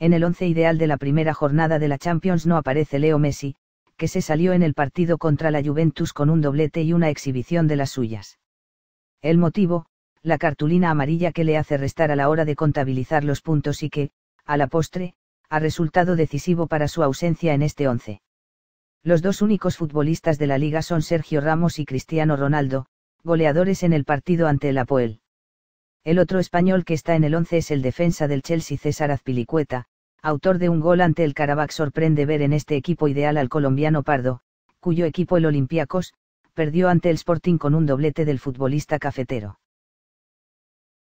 En el once ideal de la primera jornada de la Champions no aparece Leo Messi, que se salió en el partido contra la Juventus con un doblete y una exhibición de las suyas. El motivo, la cartulina amarilla que le hace restar a la hora de contabilizar los puntos y que, a la postre, ha resultado decisivo para su ausencia en este once. Los dos únicos futbolistas de la liga son Sergio Ramos y Cristiano Ronaldo, goleadores en el partido ante el Apoel. El otro español que está en el 11 es el defensa del Chelsea César Azpilicueta, autor de un gol ante el Karabakh. Sorprende ver en este equipo ideal al colombiano Pardo, cuyo equipo el Olympiacos, perdió ante el Sporting con un doblete del futbolista cafetero.